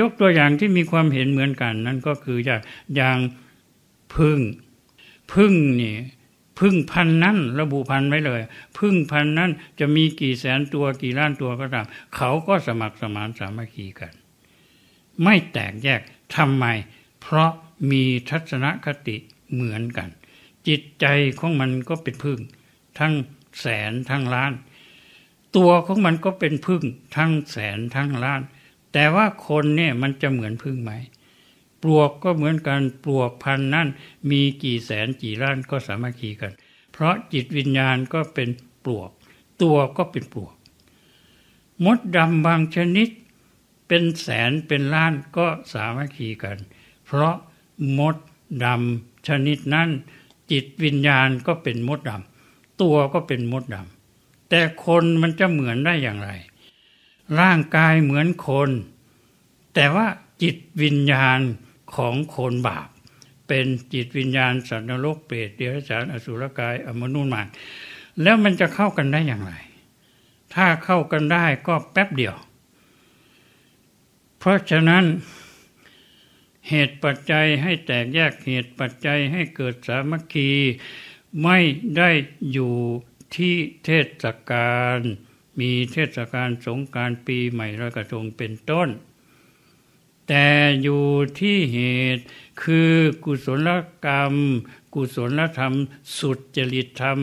ยกตัวอย่างที่มีความเห็นเหมือนกันนั่นก็คือ อย่างอย่างพึ่งพึ่งนี่พึ่งพันนั้นระบุพันไว้เลยพึ่งพันนั้นจะมีกี่แสนตัวกี่ล้านตัวก็ตามเขาก็สมัครสมานสามัคคีกัน ไม่แตกแยกทำไมเพราะมีทัศนคติเหมือนกัน จิตใจของมันก็เป็นพึ่งทั้งแสนทั้งล้าน ตัวของมันก็เป็นพึ่งทั้งแสนทั้งล้าน แต่ว่าคนเนี่ยมันจะเหมือนพึ่งไหมปลวกก็เหมือนกันปลวกพันนั่นมีกี่แสนกี่ล้านก็สามัคคีกัน เพราะจิตวิญญาณก็เป็นปลวก ตัวก็เป็นปลวก มดดำบางชนิดเป็นแสนเป็นล้านก็สามัคคีกัน เพราะมดดำชนิดนั้นจิตวิญญาณก็เป็นมดดำตัวก็เป็นมดดำแต่คนมันจะเหมือนได้อย่างไร ร่างกายเหมือนคน แต่ว่าจิตวิญญาณของคนบาปเป็นจิตวิญญาณสัตว์นรกเปรตเดรัจฉานอสุรกายอมนุษย์มาแล้วมันจะเข้ากันได้อย่างไร ถ้าเข้ากันได้ก็แป๊บเดียว เพราะฉะนั้นเหตุปัจจัยให้แตกแยกเหตุปัจจัยให้เกิดสามัคคี ไม่ได้อยู่ที่เทศกาลมีเทศกาลสงการปีใหม่ลอยกระทงเป็นต้นแต่อยู่ที่เหตุคือกุศลกรรม กุศลธรรม สุดจริตธรรม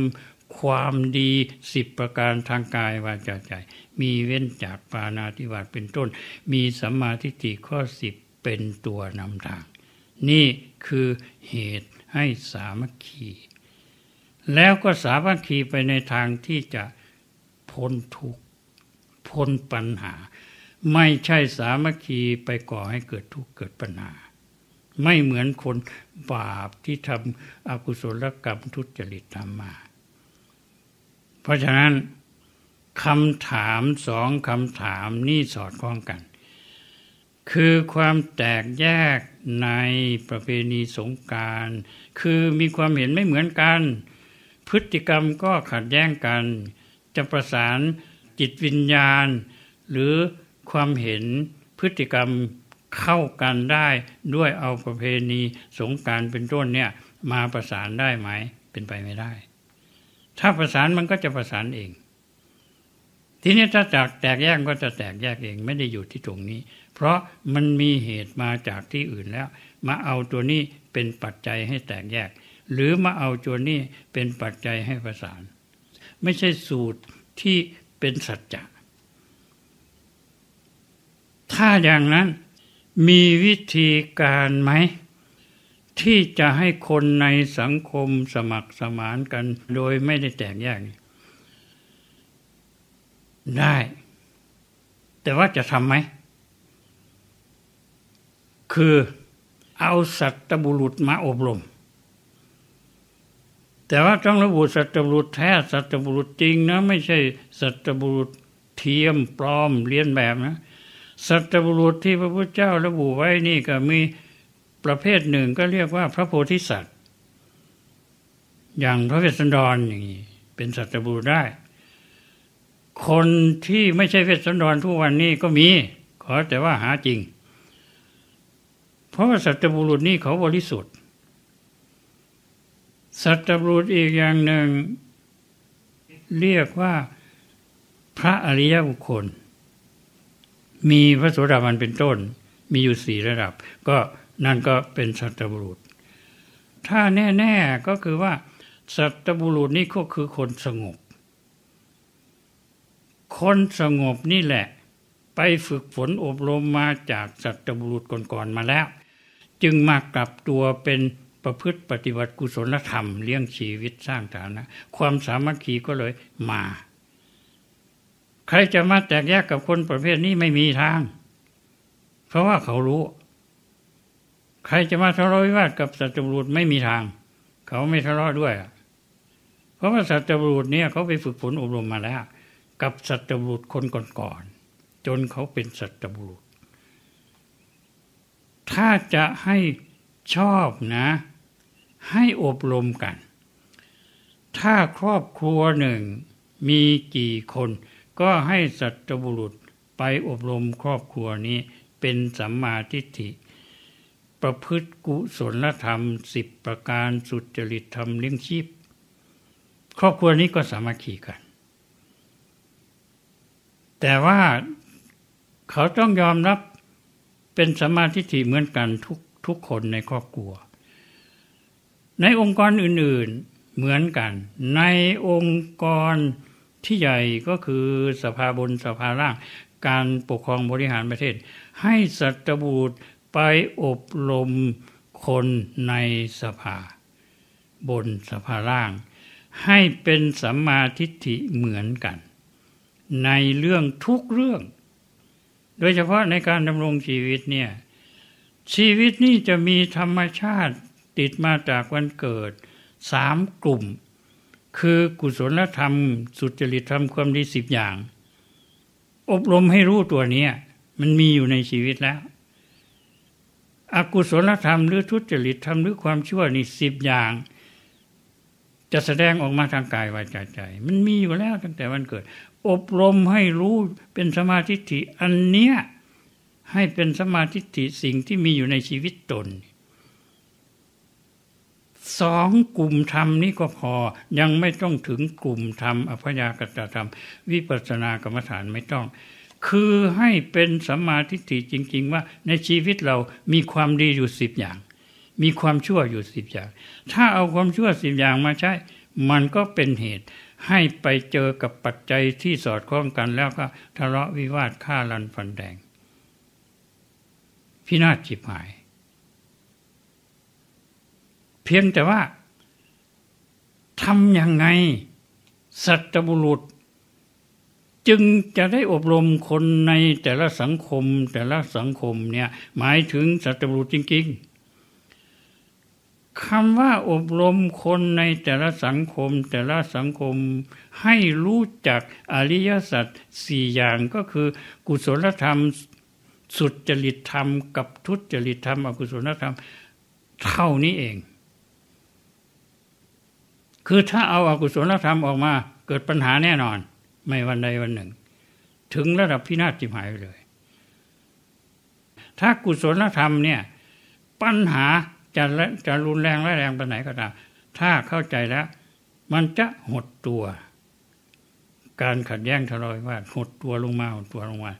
ความดีสิบประการทางกายวาจาใจ มีเว้นจากปานาธิวาตเป็นต้น มีสัมมาทิฏฐิข้อสิบเป็นตัวนำทาง นี่คือเหตุให้สามัคคี แล้วก็สามัคคีไปในทางที่จะพ้นทุกข์ พ้นปัญหาไม่ใช่สามัคคีไปก่อให้เกิดทุกข์เกิดปัญหาไม่เหมือนคนบาปที่ทำอกุศลกรรมทุจริตทำมา เพราะฉะนั้นคำถามสองคำถามนี่สอดคล้องกัน คือความแตกแยกในประเพณีสงการ คือมีความเห็นไม่เหมือนกัน พฤติกรรมก็ขัดแย้งกัน จะประสานจิตวิญญาณหรือความเห็นพฤติกรรมเข้ากันได้ด้วยเอาประเพณีสงการเป็นต้นเนี่ยมาประสานได้ไหม เป็นไปไม่ได้ ถ้าประสานมันก็จะประสานเอง ทีนี้ถ้าจากแตกแยกก็จะแตกแยกเอง ไม่ได้อยู่ที่ตรงนี้ เพราะมันมีเหตุมาจากที่อื่นแล้ว มาเอาตัวนี้เป็นปัจจัยให้แตกแยก หรือมาเอาตัวนี้เป็นปัจจัยให้ประสาน ไม่ใช่สูตรที่เป็นสัจจะถ้าอย่างนั้นมีวิธีการไหมที่จะให้คนในสังคมสมัครสมานกัน โดยไม่ได้แตกแยกได้แต่ว่าจะทำไหม คือเอาสัตบุรุษมาอบรม แต่ว่าต้องระบุสัตบุรุษแท้สัตบุรุษจริงนะไม่ใช่สัตบุรุษเทียมปลอมเลียนแบบนะสัตบุรุษที่พระพุทธเจ้าระบุไว้นี่ก็มีประเภทหนึ่งก็เรียกว่าพระโพธิสัตว์ อย่างพระเวสสันดรอย่างนี้เป็นสัตบุรุษได้ คนที่ไม่ใช่เวสสันดรทุกวันนี้ก็มี ขอแต่ว่าหาจริง เพราะว่าสัตบุรุษนี่เขาบริสุทธิ์ สัตบุรุษอีกอย่างหนึ่งเรียกว่าพระอริยบุคคลมีพระโสดาบันเป็นต้น มีอยู่สี่ระดับ ก็นั่นก็เป็นสัตบุรุษ ถ้าแน่ๆก็คือว่าสัตบุรุษนี่ก็คือคนสงบ คนสงบนี่แหละ ไปฝึกฝนอบรมมาจากสัตบุรุษก่อนๆมาแล้ว จึงมากลับตัวเป็นประพฤติปฏิบัติกุศลธรรมเลี้ยงชีวิตสร้างฐานะ ความสามัคคีก็เลยมาใครจะมาแตกแยกกับคนประเภทนี้ไม่มีทาง เพราะว่าเขารู้ ใครจะมาทะเลาะวิวาทกับสัตว์ุรุษไม่มีทาง เขาไม่ทะเลาะด้วย เพราะว่าสัตว์ุรุษเนี่ยเขาไปฝึกฝนอบรมมาแล้ว กับสัตว์ุรุษคนก่อนๆ จนเขาเป็นสัตว์ุรุษ ถ้าจะให้ชอบนะ ให้อบรมกัน ถ้าครอบครัวหนึ่งมีกี่คนก็ให้สัตบุรุษไปอบรมครอบครัวนี้ เป็นสัมมาทิฏฐิ ประพฤติกุศลธรรมสิบประการสุจริตธรรมเลี้ยงชีพ ครอบครัวนี้ก็สามารถขี่กัน แต่ว่าเขาต้องยอมรับเป็นสมาธิฐิเหมือนกันทุกทุกคนในครอบครัว ในองค์กรอื่นๆเหมือนกัน ในองค์กรที่ใหญ่ก็คือสภาบนสภาล่าง การปกครองบริหารประเทศ ให้สัตบูรไปอบรมคนในสภาบนสภาล่าง ให้เป็นสัมมาทิฏฐิเหมือนกัน ในเรื่องทุกเรื่อง โดยเฉพาะในการดำรงชีวิตเนี่ยชีวิตนี่จะมีธรรมชาติติดมาจากวันเกิด สามกลุ่มคือกุศลธรรมสุจริตธรรมความดีสิบอย่าง อบรมให้รู้ตัวนี้มันมีอยู่ในชีวิตแล้วอกุศลธรรมหรือทุจริตธรรมหรือ ความชั่วนี่สิบอย่าง จะแสดงออกมาทางกายวาจาใจ มันมีอยู่แล้วตั้งแต่วันเกิด อบรมให้รู้เป็นสมาธิอันเนี้ยให้เป็นสมาธิิสิ่งที่มีอยู่ในชีวิตตนสองกลุ่มธรรมนี่ก็พอยังไม่ต้องถึงกลุ่มธรรมอภยากตธรรม วิปัสสนากรรมฐานไม่ต้อง คือให้เป็นสัมมาทิฏฐิจริงๆ ว่าในชีวิตเรามีความดีอยู่สิบอย่าง มีความชั่วอยู่สิบอย่าง ถ้าเอาความชั่วสิบอย่างมาใช้ มันก็เป็นเหตุให้ไปเจอกับปัจจัยที่สอดคล้องกันแล้วก็ทะเลาะวิวาทฆ่ารันฟันแดง พินาศจิบหายพียงแต่ว่าทำยังไงสัตบุรุษ จึงจะได้อบรมคนในแต่ละสังคมแต่ละสังคมเนี่ยหมายถึงสัตบุรุษจริงๆคำว่าอบรมคนในแต่ละสังคม แต่ละสังคม ให้รู้จักอริยสัจสี่อย่างก็คือ กุศลธรรม สุดจริตธรรม กับทุจริตธรรมอกุศลธรรม เท่านี้เองคือถ้าเอาอากุศลธรรมออกมา เกิดปัญหาแน่นอน ไม่วันใดวันหนึ่ง ถึงระดับพินาศจิมหายไปเลย ถ้ากุศลธรรมเนี่ย ปัญหาจะจะรุนแรงและแรงไปไหนก็ตามถ้าเข้าใจแล้ว มันจะหดตัว การขัดแย้งทะเลาะว่าหดตัวลงมาหดตัวลงมา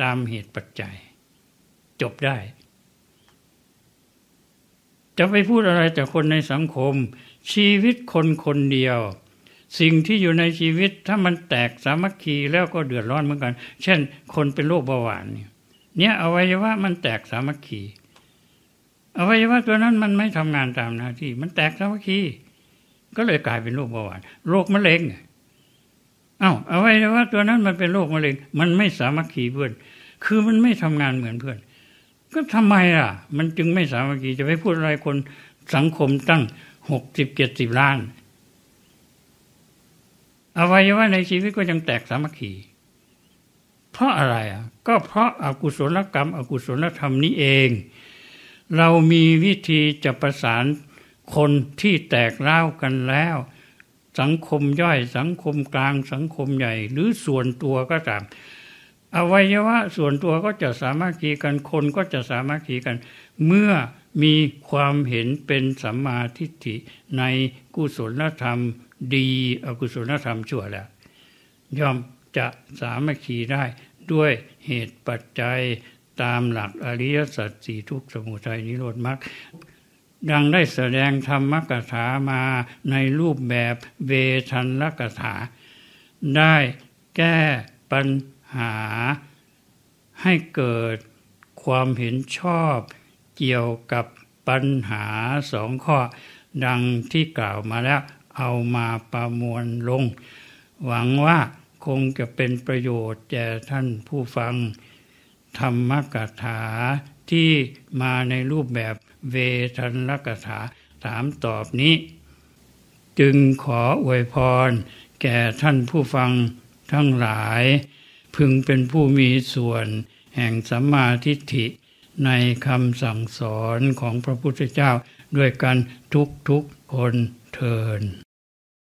ตามเหตุปัจจัย จบได้ จะไปพูดอะไรจากคนในสังคมชีวิตคนคนเดียว สิ่งที่อยู่ในชีวิตถ้ามันแตกสามัคคีแล้วก็เดือดร้อนเหมือนกัน เช่นคนเป็นโรคเบาหวานเนี่ยอวัยวะมันแตกสามัคคีอวัยวะตัวนั้นมันไม่ทำงานตามหน้าที่มันแตกสามัคคี ก็เลยกลายเป็นโรคเบาหวาน โรคมะเร็งอา้าวอวัยวะตัวนั้นมันเป็นโรคมะเร็ง มันไม่สามัคคีเพื่อน คือมันไม่ทำงานเหมือนเพื่อน ก็ทำไมอ่ะ มันจึงไม่สามัคคีจะไปพูดอะไรคนสังคมตั้งหกสิบเจ็ดสิบล้านอวัยวะในชีวิตก็ยังแตกสามัคคีเพราะอะไรอ่ะก็เพราะอากุศลกรรม อกุศลธรรมนี้เอง เรามีวิธีจะประสานคนที่แตกเล่ากันแล้ว สังคมย่อยสังคมกลางสังคมใหญ่ หรือส่วนตัวก็ตามอวัยวะส่วนตัวก็จะสามารถคีกันคนก็จะสามารถคีกันเมื่อมีความเห็นเป็นสัมมาทิฏฐิในกุศลธรรมดีอกุศลธรรมชั่วแล้วย่อมจะสามัคคีได้ด้วยเหตุปัจจัยตามหลักอริยสัจสี่ทุกสมุทัยนิโรธมรรคดังได้แสดงธรรมกถามาในรูปแบบเวทันลกถา ได้แก้ปัญหาให้เกิดความเห็นชอบเกี่ยวกับปัญหาสองข้อ ดังที่กล่าวมาแล้ว เอามาประมวลลง หวังว่าคงจะเป็นประโยชน์แก่ท่านผู้ฟัง ธรรมกถาที่มาในรูปแบบเวทนลกถาถามตอบนี้ จึงขออวยพรแก่ท่านผู้ฟังทั้งหลาย พึงเป็นผู้มีส่วนแห่งสัมมาทิฏฐิในคำสั่งสอนของพระพุทธเจ้าด้วยกันทุกทุกคนเทิน